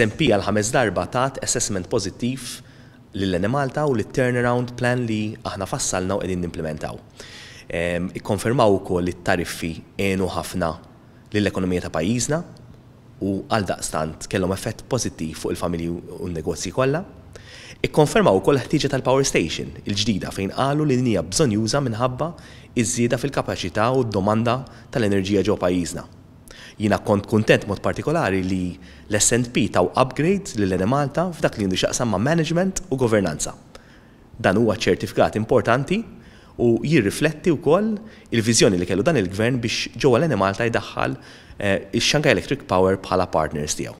l-SMP għal ħames darba tat assessment pozittiv lill-Enemalta u l-turnaround plan li aħna fassalna u qegħdin nimplementaw. Ehm, ikkonfermaw ukoll li t-tariffi għenu ħafna lill-ekonomija ta' pajjiżna u għal daqstant kellhom effett pożittiv fuq il-familji u n-negozji kollha. Ikkonfermaw ukoll ħtiġa tal-Power Station il-ġdida fejn qalu li l-nija bżonn juża minħabba iż-żieda fil-kapaċità u d-domanda tal-enerġija ġo pajjiżna jina kont kontent mod partikolari li l-SNP taw upgrade li l-Malta f'dak li xaqsam ma' management u governanza. Dan huwa ċertifikat importanti u jirrifletti wkoll il-viżjoni li kellu dan il-gvern biex ġewwa l-Malta jdaħħal eh, ix shanghai Electric Power bħala partners tiegħu.